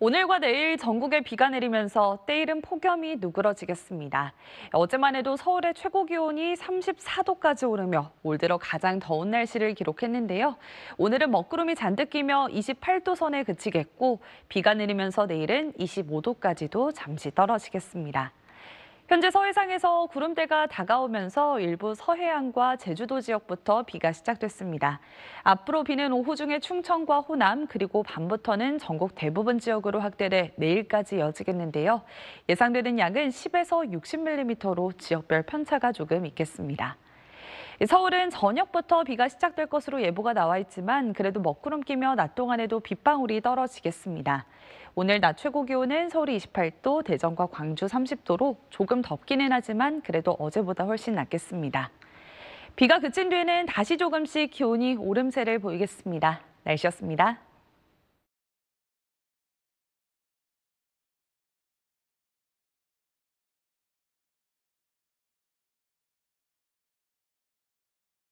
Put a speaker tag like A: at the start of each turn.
A: 오늘과 내일 전국에 비가 내리면서 때이른 폭염이 누그러지겠습니다. 어제만 해도 서울의 최고 기온이 34도까지 오르며 올 들어 가장 더운 날씨를 기록했는데요. 오늘은 먹구름이 잔뜩 끼며 28도 선에 그치겠고 비가 내리면서 내일은 25도까지도 잠시 떨어지겠습니다.
B: 현재 서해상에서
A: 구름대가 다가오면서 일부 서해안과 제주도 지역부터 비가 시작됐습니다. 앞으로 비는 오후 중에 충청과 호남 그리고 밤부터는 전국 대부분 지역으로 확대돼 내일까지 이어지겠는데요. 예상되는 양은 10에서 60mm로 지역별 편차가 조금 있겠습니다. 예, 서울은 저녁부터 비가 시작될 것으로 예보가 나와 있지만 그래도 먹구름 끼며 낮 동안에도 빗방울이 떨어지겠습니다. 오늘 낮 최고 기온은 서울이 28도, 대전과 광주 30도로 조금 덥기는 하지만 그래도 어제보다 훨씬 낫겠습니다. 비가 그친 뒤에는 다시 조금씩 기온이
C: 오름세를 보이겠습니다.
D: 날씨였습니다.